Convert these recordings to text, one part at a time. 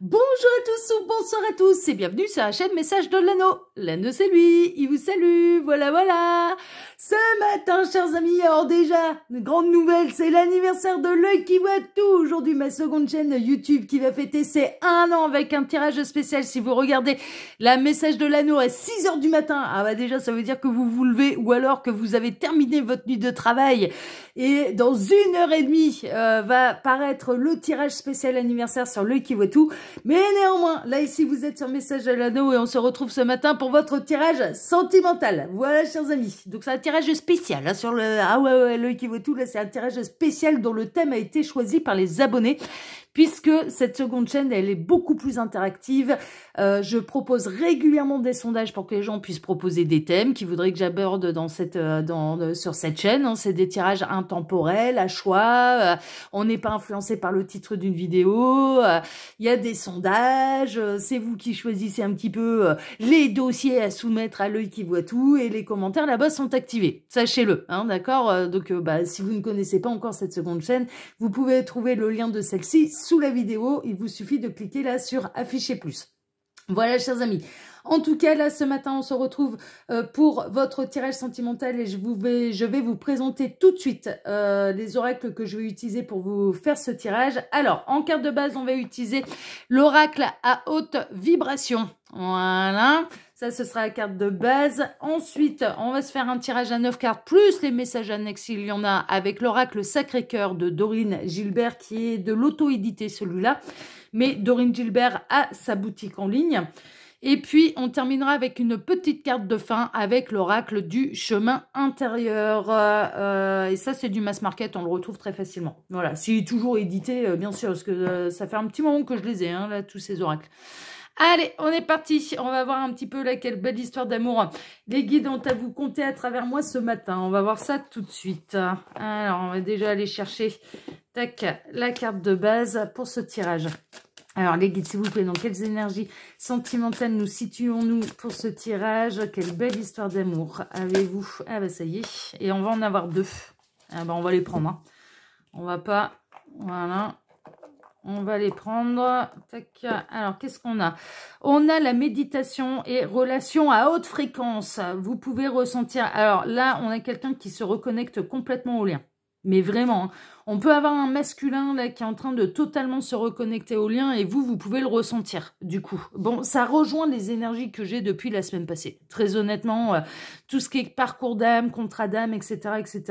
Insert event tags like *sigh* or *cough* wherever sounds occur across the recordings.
Bonjour à tous ou bonsoir à tous et bienvenue sur la chaîne Message de l'anneau. L'anneau c'est lui, il vous salue, voilà voilà. Ce matin chers amis, alors déjà, une grande nouvelle, c'est l'anniversaire de l'œil qui voit tout. Aujourd'hui ma seconde chaîne YouTube qui va fêter ses un an avec un tirage spécial. Si vous regardez la Message de l'anneau à 6h du matin, ah bah déjà ça veut dire que vous vous levez ou alors que vous avez terminé votre nuit de travail. Et dans une heure et demie euh, va paraître le tirage spécial anniversaire sur l'œil qui voit tout. Mais néanmoins, là ici, vous êtes sur Message à l'Anneau et on se retrouve ce matin pour votre tirage sentimental. Voilà, chers amis. Donc c'est un tirage spécial hein, sur le... Ah ouais, ouais, l'œil qui vaut tout, là c'est un tirage spécial dont le thème a été choisi par les abonnés puisque cette seconde chaîne, elle est beaucoup plus interactive. Euh, je propose régulièrement des sondages pour que les gens puissent proposer des thèmes qu'ils voudraient que j'aborde dans cette, euh, euh, sur cette chaîne. Hein. C'est des tirages intemporels, à choix. on n'est pas influencé par le titre d'une vidéo. Il y a des sondages. C'est vous qui choisissez un petit peu les dossiers à soumettre à l'œil qui voit tout et les commentaires là-bas sont activés. Sachez-le, hein, d'accord Donc, bah, si vous ne connaissez pas encore cette seconde chaîne, vous pouvez trouver le lien de celle-ci sous la vidéo. Il vous suffit de cliquer là sur afficher plus. Voilà, chers amis. En tout cas, là, ce matin, on se retrouve euh, pour votre tirage sentimental et je, vais, je vais vous présenter tout de suite euh, les oracles que je vais utiliser pour vous faire ce tirage. Alors, en carte de base, on va utiliser l'oracle à haute vibration. Voilà. Ça, ce sera la carte de base. Ensuite, on va se faire un tirage à 9 cartes, plus les messages annexes, il y en a, avec l'oracle Sacré-Cœur de Dorine Gilbert, qui est de l'auto-édité celui-là. Mais Dorine Gilbert a sa boutique en ligne. Et puis, on terminera avec une petite carte de fin avec l'oracle du chemin intérieur. Euh, euh, et ça, c'est du mass market, on le retrouve très facilement. Voilà, c'est toujours édité, euh, bien sûr, parce que ça fait un petit moment que je les ai, hein, là, tous ces oracles. Allez, on est parti. On va voir un petit peu là, quelle belle histoire d'amour. Les guides ont à vous compter à travers moi ce matin. On va voir ça tout de suite. Alors, on va déjà aller chercher tac, la carte de base pour ce tirage. Alors, les guides, s'il vous plaît, dans quelles énergies sentimentales nous situons-nous pour ce tirage Quelle belle histoire d'amour avez-vous Ah bah ça y est, et on va en avoir deux. Ah bah on va les prendre. Hein. On va pas... Voilà, on va les prendre. Tac. Alors, qu'est-ce qu'on a On a la méditation et relation à haute fréquence. Vous pouvez ressentir... Alors là, on a quelqu'un qui se reconnecte complètement au lien. Mais vraiment, hein. on peut avoir un masculin qui est en train de totalement se reconnecter au lien et vous, vous pouvez le ressentir du coup. Bon, ça rejoint les énergies que j'ai depuis la semaine passée. Très honnêtement, euh, tout ce qui est parcours d'âme, contrat d'âme, etc., etc.,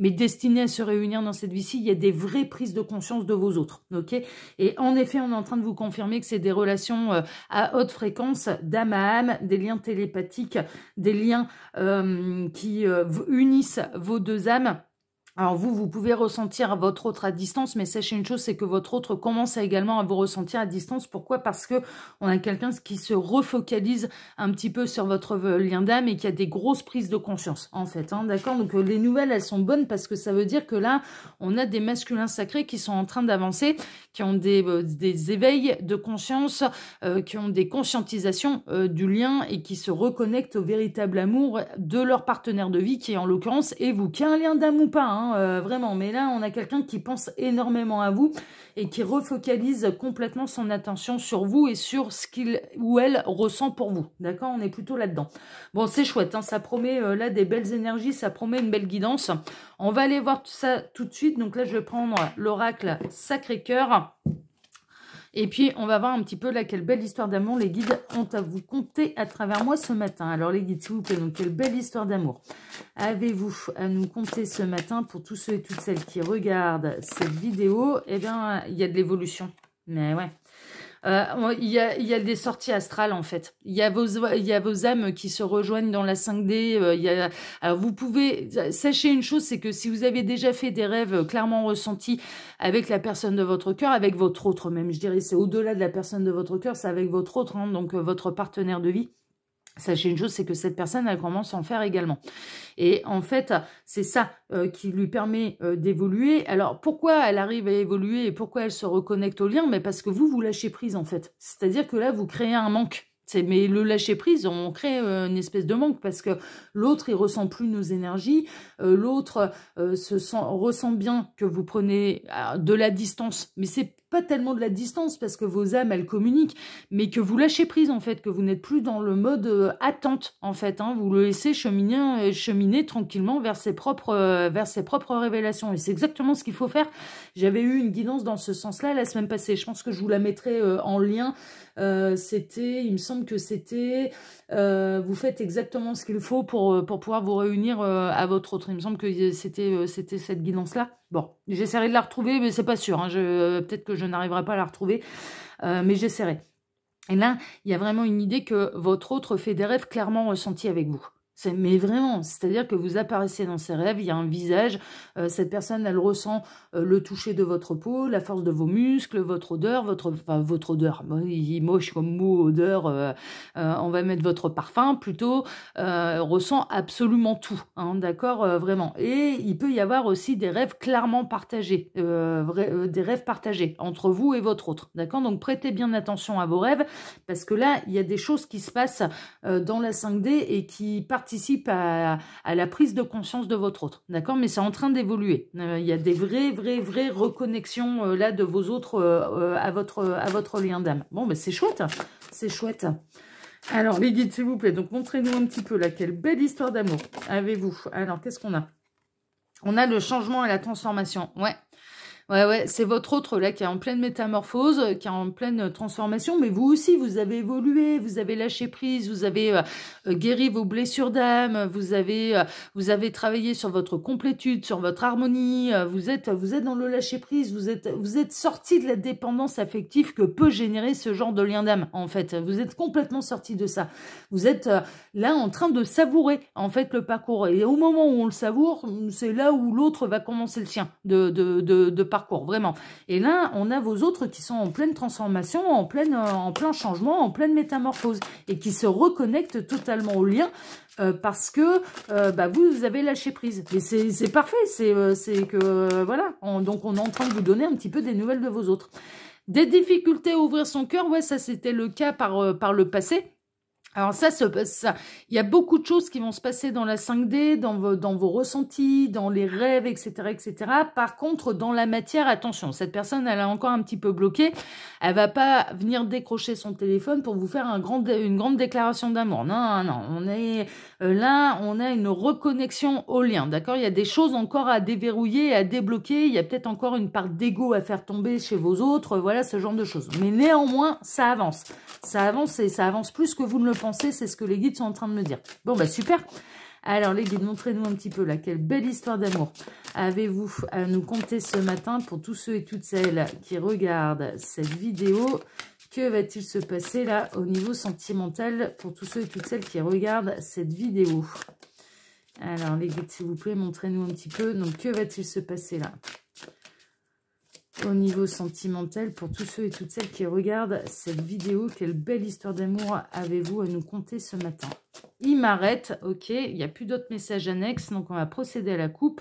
mais destiné à se réunir dans cette vie-ci, il y a des vraies prises de conscience de vos autres, ok Et en effet, on est en train de vous confirmer que c'est des relations euh, à haute fréquence, d'âme à âme, des liens télépathiques, des liens euh, qui unissent vos deux âmes alors vous, vous pouvez ressentir votre autre à distance, mais sachez une chose, c'est que votre autre commence également à vous ressentir à distance. Pourquoi Parce que on a quelqu'un qui se refocalise un petit peu sur votre lien d'âme et qui a des grosses prises de conscience, en fait. Hein, d'accord Donc euh, les nouvelles, elles sont bonnes parce que ça veut dire que là, on a des masculins sacrés qui sont en train d'avancer, qui ont des, euh, éveils de conscience, euh, qui ont des conscientisations du lien et qui se reconnectent au véritable amour de leur partenaire de vie, qui est en l'occurrence et vous, qui a un lien d'âme ou pas, hein Hein, euh, vraiment. Mais là, on a quelqu'un qui pense énormément à vous et qui refocalise complètement son attention sur vous et sur ce qu'il ou elle ressent pour vous. D'accord On est plutôt là-dedans. Bon, c'est chouette, hein. ça promet euh, là des belles énergies, ça promet une belle guidance. On va aller voir tout ça tout de suite. Donc là, je vais prendre l'oracle Sacré-Cœur. Et puis, on va voir un petit peu là quelle belle histoire d'amour les guides ont à vous conter à travers moi ce matin. Alors les guides, s'il vous plaît, donc quelle belle histoire d'amour avez-vous à nous compter ce matin pour tous ceux et toutes celles qui regardent cette vidéo Eh bien, il y a de l'évolution. Mais ouais, euh, il, y a, des sorties astrales en fait. Il y a vos, âmes qui se rejoignent dans la 5D. Euh, y a, vous pouvez sachez une chose, c'est que si vous avez déjà fait des rêves euh, clairement ressentis avec la personne de votre cœur, avec votre autre même, je dirais, c'est au-delà de la personne de votre cœur, c'est avec votre autre, hein, donc votre partenaire de vie Sachez une chose, c'est que cette personne, elle commence à en faire également. Et en fait, c'est ça euh, qui lui permet euh, d'évoluer. Alors, pourquoi elle arrive à évoluer et pourquoi elle se reconnecte au lien Mais parce que vous, vous lâchez prise, en fait. C'est-à-dire que là, vous créez un manque. Mais le lâcher prise, on crée euh, une espèce de manque parce que l'autre, il ressent plus nos énergies, l'autre se sent, ressent bien que vous prenez de la distance, mais c'est tellement de la distance parce que vos âmes, elles communiquent, mais que vous lâchez prise en fait, que vous n'êtes plus dans le mode euh, attente en fait. Hein. vous le laissez cheminer, euh, cheminer tranquillement vers ses propres, euh, vers ses propres révélations. Et c'est exactement ce qu'il faut faire. J'avais eu une guidance dans ce sens-là la semaine passée. Je pense que je vous la mettrai en lien. c'était, il me semble que c'était, vous faites exactement ce qu'il faut pour, pour pouvoir vous réunir à votre autre. Il me semble que c'était c'était cette guidance-là. Bon, j'essaierai de la retrouver, mais c'est pas sûr. Hein. Euh, peut-être que je n'arriverai pas à la retrouver, euh, mais j'essaierai. Et là, il y a vraiment une idée que votre autre fait des rêves clairement ressentis avec vous. Mais vraiment, c'est-à-dire que vous apparaissez dans ses rêves, il y a un visage, euh, cette personne, elle ressent euh, le toucher de votre peau, la force de vos muscles, votre odeur, votre, enfin, votre odeur, il moche comme mot, odeur, euh, on va mettre votre parfum plutôt, ressent absolument tout, hein, d'accord, vraiment. Et il peut y avoir aussi des rêves clairement partagés, des rêves partagés entre vous et votre autre, d'accord Donc prêtez bien attention à vos rêves, parce que là, il y a des choses qui se passent dans la 5D et qui partent participe à, la prise de conscience de votre autre, d'accord Mais c'est en train d'évoluer. Euh, il y a des vraies, vraies, vraies reconnexions euh, là de vos autres euh, à, votre, à votre lien d'âme. Bon, mais c'est chouette, c'est chouette. Alors, les guides, s'il vous plaît, donc montrez-nous un petit peu là, quelle belle histoire d'amour avez-vous Alors, qu'est-ce qu'on a On a le changement et la transformation, ouais. Ouais, ouais, c'est votre autre là qui est en pleine métamorphose, euh, qui est en pleine euh, transformation, mais vous aussi, vous avez évolué, vous avez lâché prise, vous avez euh, guéri vos blessures d'âme, vous avez vous avez travaillé sur votre complétude, sur votre harmonie, vous êtes vous êtes dans le lâcher prise, vous êtes vous êtes sorti de la dépendance affective que peut générer ce genre de lien d'âme en fait. Vous êtes complètement sorti de ça. Vous êtes là en train de savourer en fait le parcours et au moment où on le savoure, c'est là où l'autre va commencer le sien de de de, vraiment. Et là, on a vos autres qui sont en pleine transformation, en, pleine, euh, en plein changement, en pleine métamorphose, et qui se reconnectent totalement au lien, euh, parce que euh, bah, vous, avez lâché prise. Et c'est parfait, c'est que, voilà, donc on est en train de vous donner un petit peu des nouvelles de vos autres. Des difficultés à ouvrir son cœur, ouais, ça c'était le cas par, par le passé. Alors ça, ça, il y a beaucoup de choses qui vont se passer dans la 5D, dans vos, ressentis, dans les rêves, etc., etc. Par contre, dans la matière, attention, cette personne, elle est encore un petit peu bloquée. Elle va pas venir décrocher son téléphone pour vous faire une grande déclaration d'amour. Non, non, on est euh, là, on a une reconnexion au lien, d'accord Il y a des choses encore à déverrouiller, à débloquer. Il y a peut-être encore une part d'ego à faire tomber chez vos autres. Voilà, ce genre de choses. Mais néanmoins, ça avance. Ça avance et ça avance plus que vous ne le pensez c'est ce que les guides sont en train de me dire. Bon, bah super alors les guides, montrez-nous un petit peu là, quelle belle histoire d'amour avez-vous à nous conter ce matin pour tous ceux et toutes celles qui regardent cette vidéo que va-t-il se passer là au niveau sentimental pour tous ceux et toutes celles qui regardent cette vidéo Alors les guides, s'il vous plaît, montrez-nous un petit peu. Donc que va-t-il se passer là au niveau sentimental pour tous ceux et toutes celles qui regardent cette vidéo. Quelle belle histoire d'amour avez-vous à nous conter ce matin Il m'arrête, ok, il n'y a plus d'autres messages annexes, donc on va procéder à la coupe.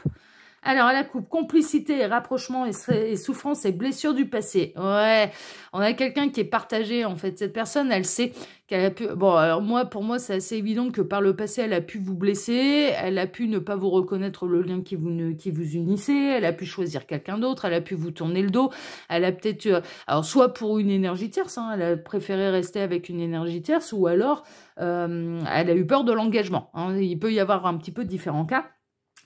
Alors, à la coupe, complicité, rapprochement et, souffrance et blessure du passé. Ouais, on a quelqu'un qui est partagé, en fait. Cette personne, elle sait qu'elle a pu... Bon, alors moi, pour moi, c'est assez évident que par le passé, elle a pu vous blesser, elle a pu ne pas vous reconnaître le lien qui vous, qui vous unissait, elle a pu choisir quelqu'un d'autre, elle a pu vous tourner le dos, elle a peut-être... Euh, alors, soit pour une énergie tierce, hein, elle a préféré rester avec une énergie tierce, ou alors, euh, elle a eu peur de l'engagement. Hein. Il peut y avoir un petit peu différents cas.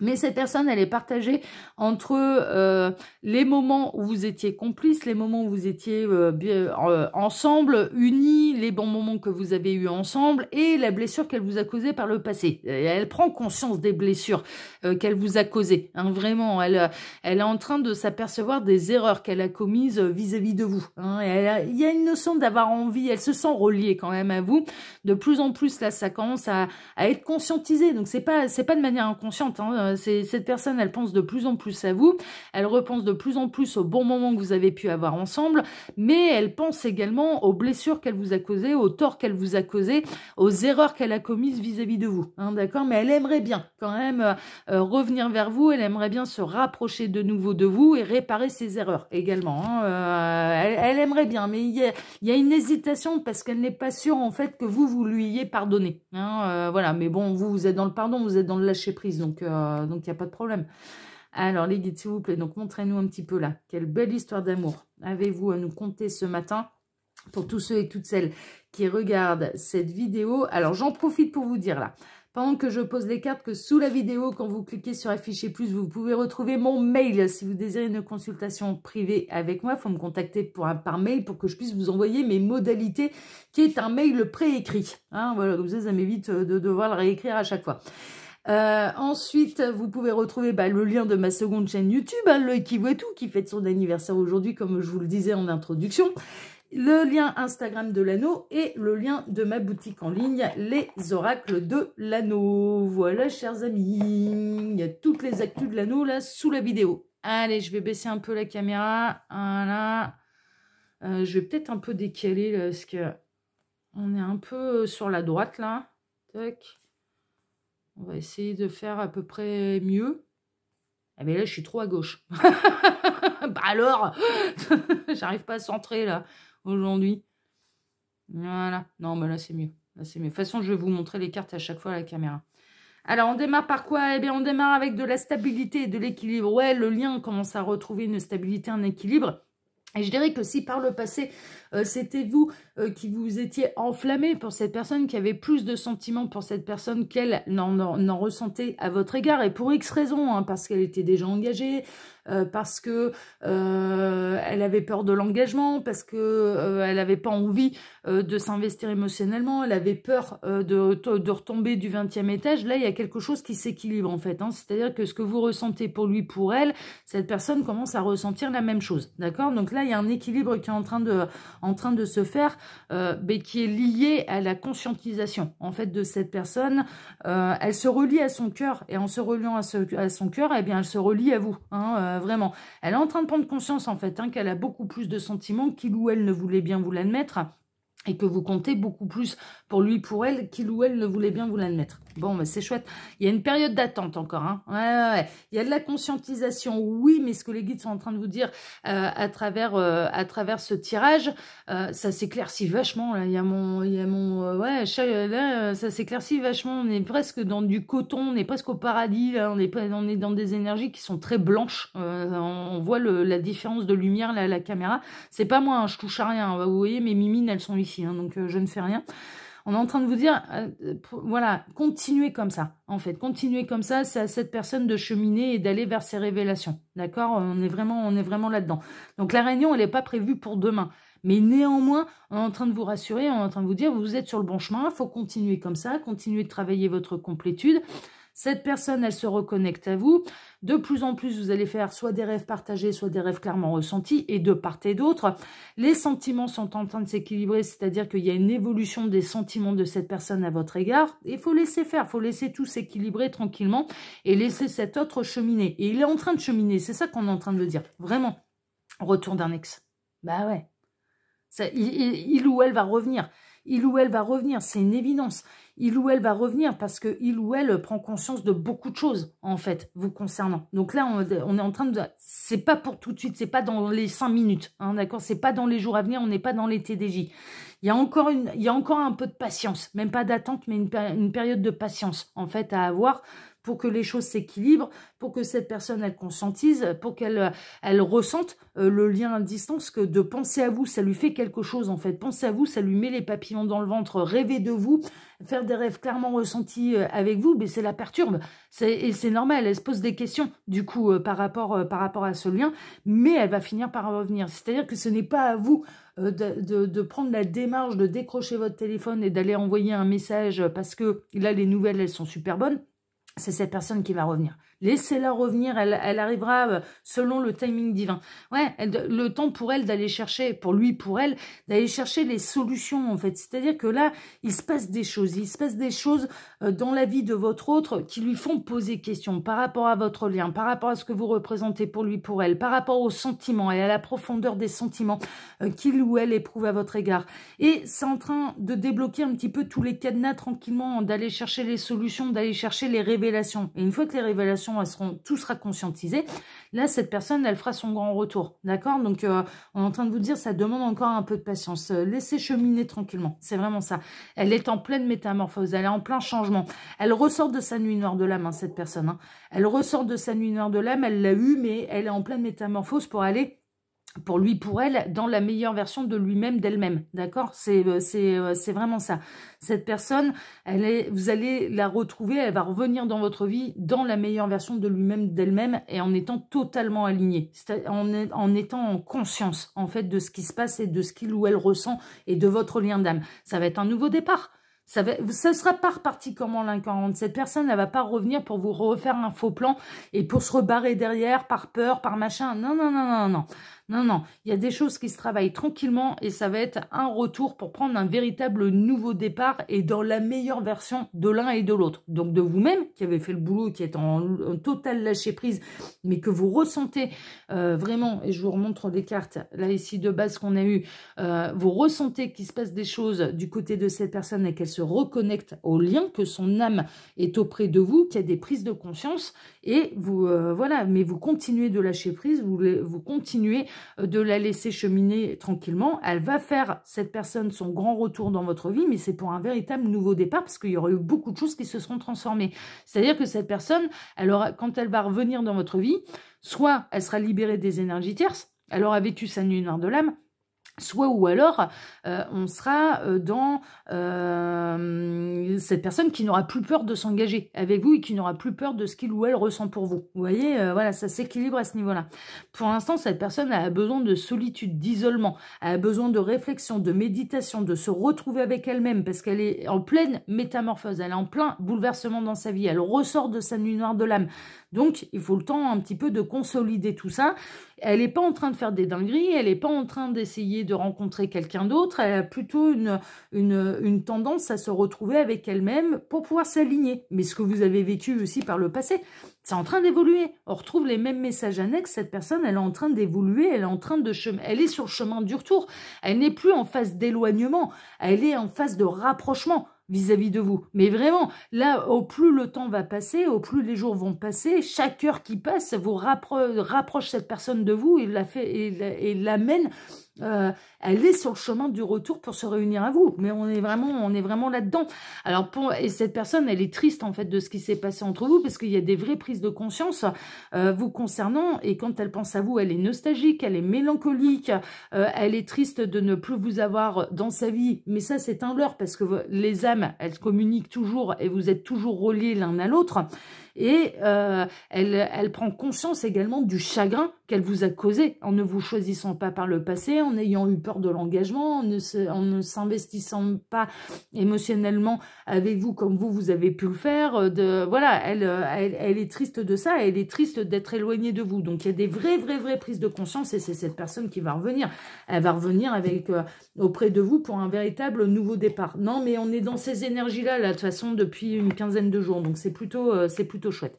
Mais cette personne, elle est partagée entre euh, les moments où vous étiez complices, les moments où vous étiez euh, euh, ensemble, unis, les bons moments que vous avez eus ensemble et la blessure qu'elle vous a causée par le passé. elle prend conscience des blessures euh, qu'elle vous a causées. Hein, vraiment, elle, euh, elle est en train de s'apercevoir des erreurs qu'elle a commises vis-à-vis de vous. Hein, il y a une notion d'avoir envie, elle se sent reliée quand même à vous. De plus en plus, là, ça commence à, à être conscientisé. Donc, c'est pas, c'est pas de manière inconsciente. Hein, euh, cette personne, elle pense de plus en plus à vous, elle repense de plus en plus aux bons moments que vous avez pu avoir ensemble, mais elle pense également aux blessures qu'elle vous a causées, aux torts qu'elle vous a causés, aux erreurs qu'elle a commises vis-à-vis de vous, hein, d'accord Mais elle aimerait bien quand même euh, euh, revenir vers vous, elle aimerait bien se rapprocher de nouveau de vous et réparer ses erreurs également. Hein. elle, aimerait bien, mais il y a, une hésitation parce qu'elle n'est pas sûre en fait que vous, vous lui ayez pardonné. Hein, voilà, mais bon, vous, vous êtes dans le pardon, vous êtes dans le lâcher-prise, donc euh, donc il n'y a pas de problème. Alors, les guides, s'il vous plaît, donc montrez-nous un petit peu là. Quelle belle histoire d'amour avez-vous à nous conter ce matin pour tous ceux et toutes celles qui regardent cette vidéo. Alors, j'en profite pour vous dire là, pendant que je pose les cartes, que sous la vidéo, quand vous cliquez sur afficher plus, vous pouvez retrouver mon mail. Si vous désirez une consultation privée avec moi, il faut me contacter par mail pour que je puisse vous envoyer mes modalités, qui est un mail préécrit. Hein, voilà, comme ça, ça m'évite euh, de devoir le réécrire à chaque fois. Euh, ensuite, vous pouvez retrouver bah, le lien de ma seconde chaîne YouTube, hein, le qui voit tout, qui fête son anniversaire aujourd'hui, comme je vous le disais en introduction. Le lien Instagram de l'anneau et le lien de ma boutique en ligne, les oracles de l'anneau. Voilà, chers amis, il y a toutes les actus de l'anneau là sous la vidéo. Allez, je vais baisser un peu la caméra. Voilà. Euh, je vais peut-être un peu décaler parce que on est un peu euh, sur la droite là. Tac on va essayer de faire à peu près mieux. Ah mais là, je suis trop à gauche. *laughs* bah alors *laughs* J'arrive pas à centrer, là, aujourd'hui. Voilà. Non, mais bah, là, c'est mieux. Là, mieux. De toute façon, je vais vous montrer les cartes à chaque fois à la caméra. Alors, on démarre par quoi Eh bien, on démarre avec de la stabilité et de l'équilibre. Ouais, le lien commence à retrouver une stabilité, un équilibre. Et je dirais que si par le passé, euh, c'était vous euh, qui vous étiez enflammé pour cette personne, qui avait plus de sentiments pour cette personne qu'elle n'en ressentait à votre égard, et pour X raisons, hein, parce qu'elle était déjà engagée, euh, parce que elle avait peur de l'engagement, parce que elle n'avait pas envie de s'investir émotionnellement, elle avait peur de, retomber du 20e étage, là il y a quelque chose qui s'équilibre en fait, hein. c'est-à-dire que ce que vous ressentez pour lui, pour elle, cette personne commence à ressentir la même chose, d'accord Donc là, il y a un équilibre qui est en train de, se faire, euh, mais qui est lié à la conscientisation, en fait, de cette personne. Euh, elle se relie à son cœur, et en se reliant à, à son cœur, et eh bien, elle se relie à vous, hein, euh, vraiment. Elle est en train de prendre conscience, en fait, hein, qu'elle a beaucoup plus de sentiments qu'il ou elle ne voulait bien vous l'admettre, et que vous comptez beaucoup plus pour lui, pour elle, qu'il ou elle ne voulait bien vous l'admettre. Bon, c'est chouette. Il y a une période d'attente encore. Hein. Il y a de la conscientisation, oui, mais ce que les guides sont en train de vous dire euh, à, travers, euh, à travers ce tirage, euh, ça s'éclaircit vachement. Là. Il y a mon... Il y a mon ouais, ça s'éclaircit vachement. On est presque dans du coton, on est presque au paradis. On, est, on est dans des énergies qui sont très blanches. on voit la différence de lumière, là, la caméra. C'est pas moi, hein, je touche à rien. Vous voyez, mes mimines, elles sont ici, hein, donc je ne fais rien. On est en train de vous dire, euh, voilà, continuez comme ça, en fait. Continuez comme ça, c'est à cette personne de cheminer et d'aller vers ses révélations. D'accord On est vraiment, on est vraiment là-dedans. Donc la réunion, elle n'est pas prévue pour demain. Mais néanmoins, on est en train de vous rassurer, on est en train de vous dire, vous êtes sur le bon chemin, il faut continuer comme ça, continuer de travailler votre complétude. Cette personne, elle se reconnecte à vous. De plus en plus, vous allez faire soit des rêves partagés, soit des rêves clairement ressentis, et de part et d'autre. Les sentiments sont en train de s'équilibrer, c'est-à-dire qu'il y a une évolution des sentiments de cette personne à votre égard. Il faut laisser faire, il faut laisser tout s'équilibrer tranquillement et laisser cet autre cheminer. Et il est en train de cheminer, c'est ça qu'on est en train de dire. Vraiment, retour d'un ex. Bah ouais, ça, il ou elle va revenir. Il ou elle va revenir, c'est une évidence. Il ou elle va revenir parce que il ou elle prend conscience de beaucoup de choses, en fait, vous concernant. Donc là, on, est en train de... C'est pas pour tout de suite, c'est pas dans les cinq minutes, hein, d'accord C'est pas dans les jours à venir, on n'est pas dans les TDJ. Il y, a encore il y a encore un peu de patience, même pas d'attente, mais une, période de patience, en fait, à avoir pour que les choses s'équilibrent, pour que cette personne, elle consentise, pour qu'elle elle ressente euh, le lien à distance, que de penser à vous, ça lui fait quelque chose en fait. Penser à vous, ça lui met les papillons dans le ventre, rêver de vous, faire des rêves clairement ressentis euh, avec vous, mais c'est la perturbe. Et c'est normal, elle se pose des questions du coup euh, par, rapport, à ce lien, mais elle va finir par revenir. C'est-à-dire que ce n'est pas à vous de, de, prendre la démarche de décrocher votre téléphone et d'aller envoyer un message parce que là, les nouvelles, elles sont super bonnes c'est cette personne qui va revenir. Laissez-la revenir, elle, arrivera euh, selon le timing divin. Ouais, le temps pour elle d'aller chercher, pour lui, pour elle, d'aller chercher les solutions en fait. C'est-à-dire que là, il se passe des choses, il se passe des choses euh, dans la vie de votre autre qui lui font poser question par rapport à votre lien, par rapport à ce que vous représentez pour lui, pour elle, par rapport aux sentiments et à la profondeur des sentiments euh, qu'il ou elle éprouve à votre égard. Et c'est en train de débloquer un petit peu tous les cadenas tranquillement, d'aller chercher les solutions, d'aller chercher les révélations révélations. Et une fois que les révélations, elles seront, tout sera conscientisé, là, cette personne, elle fera son grand retour. D'accord Donc, euh, on est en train de vous dire, ça demande encore un peu de patience. Euh, laissez cheminer tranquillement. C'est vraiment ça. Elle est en pleine métamorphose. Elle est en plein changement. Elle ressort de sa nuit noire de l'âme, hein, cette personne. Hein. Elle ressort de sa nuit noire de l'âme. Elle l'a eu, mais elle est en pleine métamorphose pour aller pour lui, pour elle, dans la meilleure version de lui-même, d'elle-même. D'accord euh, euh, C'est vraiment ça. Cette personne, elle vous allez la retrouver, elle va revenir dans votre vie dans la meilleure version de lui-même, d'elle-même, et en étant totalement alignée, en, en étant en conscience, en fait, de ce qui se passe et de ce qu'il ou elle ressent et de votre lien d'âme. Ça va être un nouveau départ. Ça ne sera pas reparti comme en Cette personne, elle va pas revenir pour vous refaire un faux plan et pour se rebarrer derrière par peur, par machin. Non, non, non, non, non. Non, non. Il y a des choses qui se travaillent tranquillement et ça va être un retour pour prendre un véritable nouveau départ et dans la meilleure version de l'un et de l'autre. Donc de vous-même, qui avez fait le boulot, qui est en, total lâcher prise, mais que vous ressentez euh, vraiment, et je vous remontre des cartes, là ici de base qu'on a eu, euh, vous ressentez qu'il se passe des choses du côté de cette personne et qu'elle se se reconnecte au lien, que son âme est auprès de vous, qu'il y a des prises de conscience et vous, euh, voilà, mais vous continuez de lâcher prise, vous, vous continuez euh, de la laisser cheminer tranquillement. Elle va faire, cette personne, son grand retour dans votre vie, mais c'est pour un véritable nouveau départ parce qu'il y aura eu beaucoup de choses qui se seront transformées. C'est-à-dire que cette personne, elle aura, quand elle va revenir dans votre vie, soit elle sera libérée des énergies tierces, elle aura vécu sa nuit noire de l'âme, Soit ou alors, euh, on sera euh, dans euh, cette personne qui n'aura plus peur de s'engager avec vous et qui n'aura plus peur de ce qu'il ou elle ressent pour vous. Vous voyez, voilà, ça s'équilibre à ce niveau-là. Pour l'instant, cette personne a besoin de solitude, d'isolement, a besoin de réflexion, de méditation, de se retrouver avec elle-même parce qu'elle est en pleine métamorphose, elle est en plein bouleversement dans sa vie, elle ressort de sa nuit noire de l'âme, donc, il faut le temps un petit peu de consolider tout ça. Elle n'est pas en train de faire des dingueries, elle n'est pas en train d'essayer de rencontrer quelqu'un d'autre, elle a plutôt une, tendance à se retrouver avec elle-même pour pouvoir s'aligner. Mais ce que vous avez vécu aussi par le passé, c'est en train d'évoluer. On retrouve les mêmes messages annexes, cette personne, elle est en train d'évoluer, elle est en train de elle est sur le chemin du retour. Elle n'est plus en phase d'éloignement, elle est en phase de rapprochement vis-à-vis de vous. Mais vraiment, là, au plus le temps va passer, au plus les jours vont passer, chaque heure qui passe, ça vous rapproche cette personne de vous et l'amène la fait, et, euh, elle est sur le chemin du retour pour se réunir à vous. Mais on est vraiment, on est vraiment là-dedans. Alors, pour, et cette personne, elle est triste, en fait, de ce qui s'est passé entre vous, parce qu'il y a des vraies prises de conscience euh, vous concernant. Et quand elle pense à vous, elle est nostalgique, elle est mélancolique, euh, elle est triste de ne plus vous avoir dans sa vie. Mais ça, c'est un leurre, parce que les âmes, elles communiquent toujours et vous êtes toujours reliés l'un à l'autre. Et euh, elle, elle prend conscience également du chagrin qu'elle vous a causé en ne vous choisissant pas par le passé, en ayant eu peur de l'engagement, en ne s'investissant pas émotionnellement avec vous comme vous, vous avez pu le faire. Euh, de, voilà, euh, elle, elle, est triste de ça, elle est triste d'être éloignée de vous. Donc, il y a des vraies, vraies, vraies prises de conscience et c'est cette personne qui va revenir. Elle va revenir avec euh, auprès de vous pour un véritable nouveau départ. Non, mais on est dans ces énergies-là, de toute façon, depuis une quinzaine de jours. Donc, c'est plutôt, c'est plutôt chouette.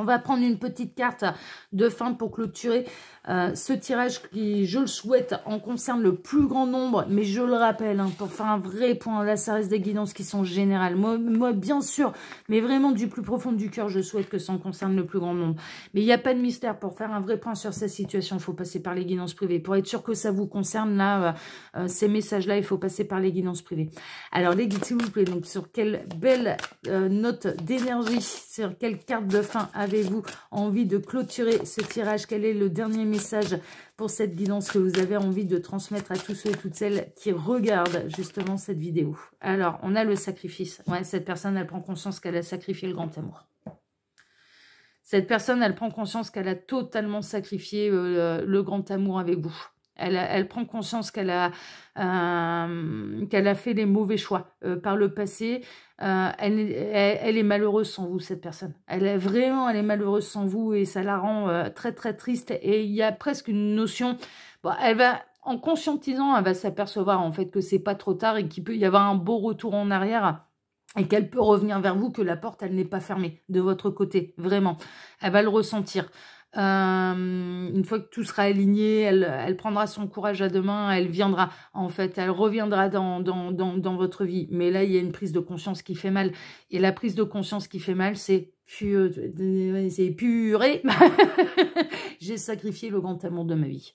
On va prendre une petite carte de fin pour clôturer euh, ce tirage qui, je le souhaite, en concerne le plus grand nombre. Mais je le rappelle, hein, pour faire un vrai point, là, ça reste des guidances qui sont générales. Moi, bien sûr, mais vraiment du plus profond du cœur, je souhaite que ça en concerne le plus grand nombre. Mais il n'y a pas de mystère. Pour faire un vrai point sur cette situation, il faut passer par les guidances privées. Pour être sûr que ça vous concerne, là, euh, euh, ces messages-là, il faut passer par les guidances privées. Alors, les guides, s'il vous plaît, donc sur quelle belle note d'énergie, sur quelle carte de fin avez-vous envie de clôturer ce tirage Quel est le dernier message pour cette guidance que vous avez envie de transmettre à tous ceux et toutes celles qui regardent justement cette vidéo Alors, on a le sacrifice. Ouais, cette personne, elle prend conscience qu'elle a sacrifié le grand amour. Cette personne, elle prend conscience qu'elle a totalement sacrifié euh, le grand amour avec vous. Elle, prend conscience qu'elle a, euh, qu'elle a fait les mauvais choix euh, par le passé. Euh, elle, est malheureuse sans vous, cette personne. Elle est vraiment, elle est malheureuse sans vous et ça la rend très très triste. Et il y a presque une notion. elle va en conscientisant, elle va s'apercevoir en fait que c'est pas trop tard et qu'il peut y avoir un beau retour en arrière et qu'elle peut revenir vers vous, que la porte, elle n'est pas fermée de votre côté, vraiment. Elle va le ressentir. Euh, une fois que tout sera aligné, elle, prendra son courage à demain elle viendra, en fait, elle reviendra dans, dans, dans, votre vie. Mais là, il y a une prise de conscience qui fait mal. Et la prise de conscience qui fait mal, c'est c'est purée. *laughs* J'ai sacrifié le grand amour de ma vie.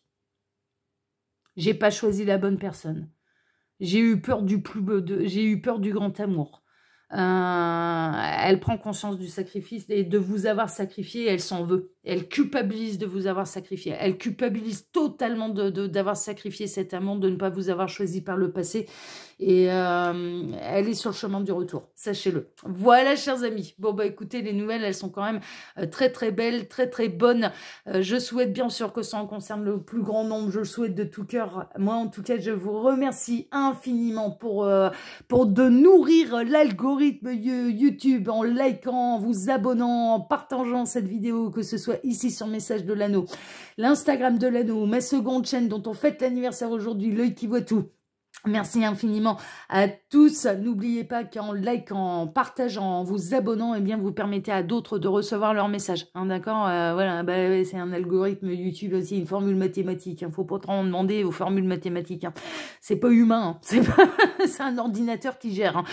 J'ai pas choisi la bonne personne. J'ai eu peur du plus beau. j'ai eu peur du grand amour. Euh, elle prend conscience du sacrifice et de vous avoir sacrifié, elle s'en veut. Elle culpabilise de vous avoir sacrifié. Elle culpabilise totalement d'avoir de, d'avoir sacrifié cet amant, de ne pas vous avoir choisi par le passé. Et euh, elle est sur le chemin du retour, sachez-le. Voilà, chers amis. Bon, bah écoutez, les nouvelles, elles sont quand même euh, très, très belles, très, très bonnes. Euh, je souhaite bien sûr que ça en concerne le plus grand nombre. Je le souhaite de tout cœur. Moi, en tout cas, je vous remercie infiniment pour, pour de nourrir l'algorithme YouTube en likant, en vous abonnant, en partageant cette vidéo, que ce soit ici sur Message de l'Anneau, l'Instagram de l'Anneau, ma seconde chaîne dont on fête l'anniversaire aujourd'hui, l'œil qui voit tout. Merci infiniment à tous. N'oubliez pas qu'en like, en partageant, en vous abonnant, eh bien, vous permettez à d'autres de recevoir leur message. Hein, d'accord euh, Voilà, bah, c'est un algorithme YouTube aussi, une formule mathématique. Il hein, ne faut pas trop demander aux formules mathématiques. Hein. C'est pas humain. Hein, *laughs* c'est un ordinateur qui gère.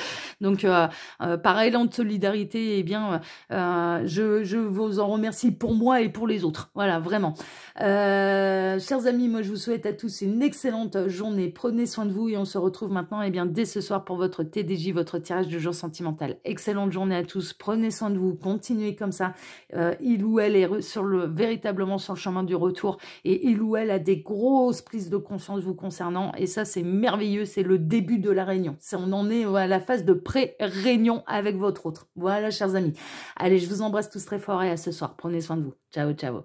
Donc, euh, euh, par élan de solidarité, eh bien, je, vous en remercie pour moi et pour les autres. Voilà, vraiment. chers amis, moi, je vous souhaite à tous une excellente journée. Prenez soin de vous et on se retrouve maintenant eh bien, dès ce soir pour votre TDJ, votre tirage du jour sentimental. Excellente journée à tous, prenez soin de vous, continuez comme ça. Euh, il ou elle est sur le, véritablement sur le chemin du retour et il ou elle a des grosses prises de conscience vous concernant. Et ça, c'est merveilleux, c'est le début de la réunion. On en est à la phase de pré-réunion avec votre autre. Voilà, chers amis. Allez, je vous embrasse tous très fort et à ce soir. Prenez soin de vous. Ciao, ciao.